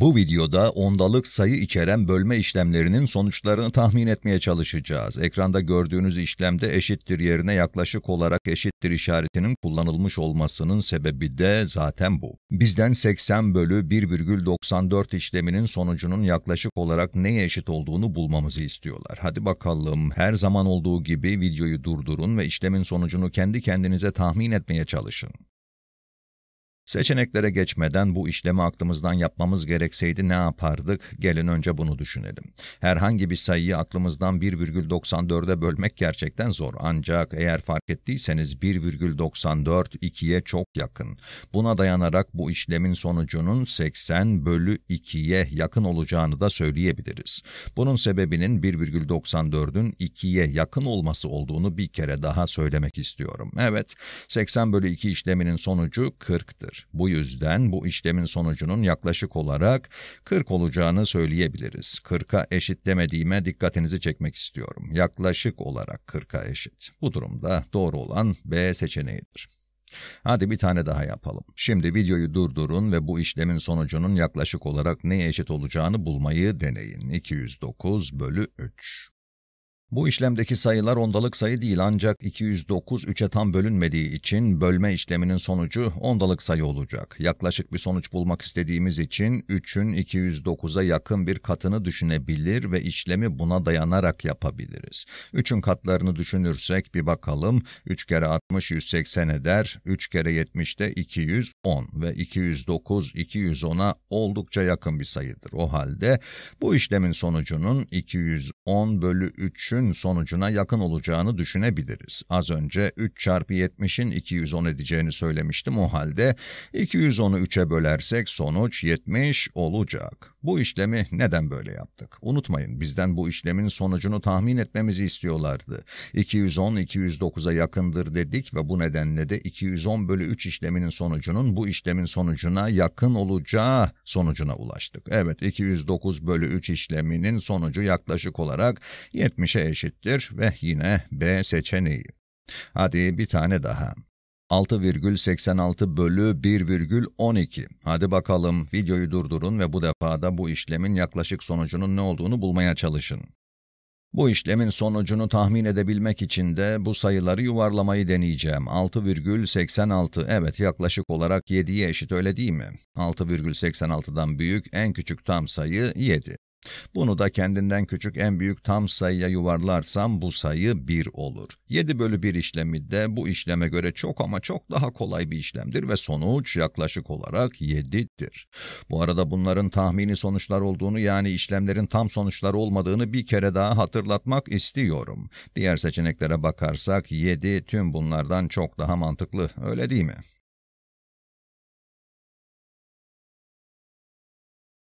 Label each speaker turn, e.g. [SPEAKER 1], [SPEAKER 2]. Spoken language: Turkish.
[SPEAKER 1] Bu videoda ondalık sayı içeren bölme işlemlerinin sonuçlarını tahmin etmeye çalışacağız. Ekranda gördüğünüz işlemde eşittir yerine yaklaşık olarak eşittir işaretinin kullanılmış olmasının sebebi de zaten bu. Bizden 80 bölü 1,94 işleminin sonucunun yaklaşık olarak neye eşit olduğunu bulmamızı istiyorlar. Hadi bakalım her zaman olduğu gibi videoyu durdurun ve işlemin sonucunu kendi kendinize tahmin etmeye çalışın. Seçeneklere geçmeden bu işlemi aklımızdan yapmamız gerekseydi ne yapardık? Gelin önce bunu düşünelim. Herhangi bir sayıyı aklımızdan 1,94'e bölmek gerçekten zor. Ancak eğer fark ettiyseniz 1,94 2'ye çok yakın. Buna dayanarak bu işlemin sonucunun 80 bölü 2'ye yakın olacağını da söyleyebiliriz. Bunun sebebinin 1,94'ün 2'ye yakın olması olduğunu bir kere daha söylemek istiyorum. Evet, 80 bölü 2 işleminin sonucu 40'tır. Bu yüzden bu işlemin sonucunun yaklaşık olarak 40 olacağını söyleyebiliriz. 40'a eşit demediğime dikkatinizi çekmek istiyorum. Yaklaşık olarak 40'a eşit. Bu durumda doğru olan B seçeneğidir. Hadi bir tane daha yapalım. Şimdi videoyu durdurun ve bu işlemin sonucunun yaklaşık olarak neye eşit olacağını bulmayı deneyin. 209 bölü 3. Bu işlemdeki sayılar ondalık sayı değil ancak 209 3'e tam bölünmediği için bölme işleminin sonucu ondalık sayı olacak. Yaklaşık bir sonuç bulmak istediğimiz için 3'ün 209'a yakın bir katını düşünebilir ve işlemi buna dayanarak yapabiliriz. 3'ün katlarını düşünürsek bir bakalım 3 kere 60 180 eder, 3 kere 70 de 210 ve 209 210'a oldukça yakın bir sayıdır. O halde bu işlemin sonucunun 210 bölü 3'ün dönüşün sonucuna yakın olacağını düşünebiliriz. Az önce 3 çarpı 70'in 210 edeceğini söylemiştim o halde 210'u 3'e bölersek sonuç 70 olacak. Bu işlemi neden böyle yaptık? Unutmayın bizden bu işlemin sonucunu tahmin etmemizi istiyorlardı. 210 209'a yakındır dedik ve bu nedenle de 210 bölü 3 işleminin sonucunun bu işlemin sonucuna yakın olacağı sonucuna ulaştık. Evet 209 bölü 3 işleminin sonucu yaklaşık olarak 70'e eşittir ve yine B seçeneği. Hadi bir tane daha. 6,86 bölü 1,12. Hadi bakalım videoyu durdurun ve bu defa da bu işlemin yaklaşık sonucunun ne olduğunu bulmaya çalışın. Bu işlemin sonucunu tahmin edebilmek için de bu sayıları yuvarlamayı deneyeceğim. 6,86 evet yaklaşık olarak 7'ye eşit öyle değil mi? 6,86'dan büyük en küçük tam sayı 7. Bunu da kendinden küçük en büyük tam sayıya yuvarlarsam bu sayı 1 olur. 7 bölü 1 işlemi de bu işleme göre çok ama çok daha kolay bir işlemdir ve sonuç yaklaşık olarak 7'dir. Bu arada bunların tahmini sonuçlar olduğunu yani işlemlerin tam sonuçları olmadığını bir kere daha hatırlatmak istiyorum. Diğer seçeneklere bakarsak 7 tüm bunlardan çok daha mantıklı öyle değil mi?